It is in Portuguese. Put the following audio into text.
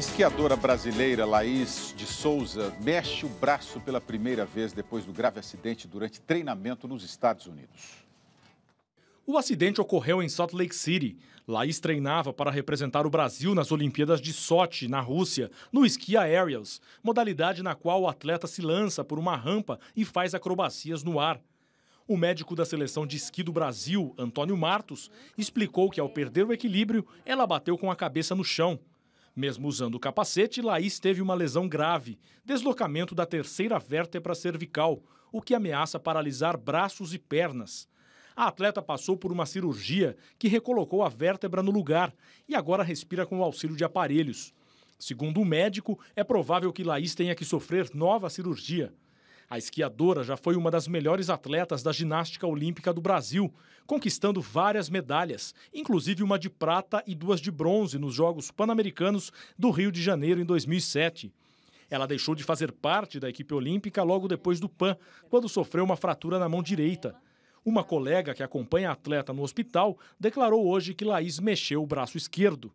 esquiadora brasileira Laís de Souza mexe o braço pela primeira vez depois do grave acidente durante treinamento nos Estados Unidos. O acidente ocorreu em Salt Lake City. Laís treinava para representar o Brasil nas Olimpíadas de Sochi, na Rússia, no esqui aerials, modalidade na qual o atleta se lança por uma rampa e faz acrobacias no ar. O médico da seleção de esqui do Brasil, Antônio Martos, explicou que ao perder o equilíbrio, ela bateu com a cabeça no chão. Mesmo usando o capacete, Laís teve uma lesão grave, deslocamento da terceira vértebra cervical, o que ameaça paralisar braços e pernas. A atleta passou por uma cirurgia que recolocou a vértebra no lugar e agora respira com o auxílio de aparelhos. Segundo o médico, é provável que Laís tenha que sofrer nova cirurgia. A esquiadora já foi uma das melhores atletas da ginástica olímpica do Brasil, conquistando várias medalhas, inclusive uma de prata e duas de bronze nos Jogos Pan-Americanos do Rio de Janeiro em 2007. Ela deixou de fazer parte da equipe olímpica logo depois do PAN, quando sofreu uma fratura na mão direita. Uma colega que acompanha a atleta no hospital declarou hoje que Laís mexeu o braço esquerdo.